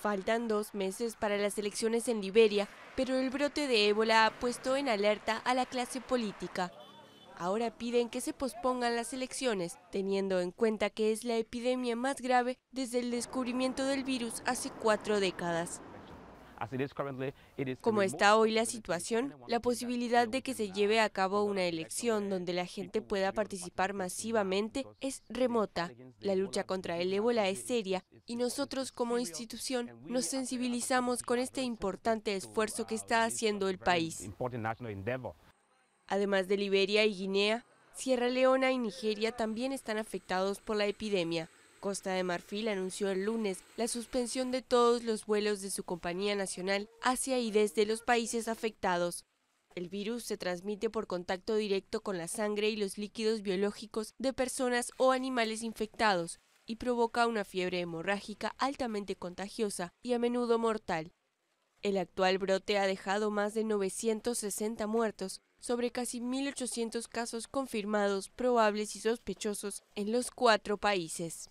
Faltan dos meses para las elecciones en Liberia, pero el brote de ébola ha puesto en alerta a la clase política. Ahora piden que se pospongan las elecciones, teniendo en cuenta que es la epidemia más grave desde el descubrimiento del virus hace cuatro décadas. Como está hoy la situación, la posibilidad de que se lleve a cabo una elección donde la gente pueda participar masivamente es remota. La lucha contra el ébola es seria y nosotros como institución nos sensibilizamos con este importante esfuerzo que está haciendo el país. Además de Liberia y Guinea, Sierra Leona y Nigeria también están afectados por la epidemia. Costa de Marfil anunció el lunes la suspensión de todos los vuelos de su compañía nacional hacia y desde los países afectados. El virus se transmite por contacto directo con la sangre y los líquidos biológicos de personas o animales infectados, y provoca una fiebre hemorrágica altamente contagiosa y a menudo mortal. El actual brote ha dejado más de 960 muertos sobre casi 1.800 casos confirmados, probables y sospechosos en los cuatro países.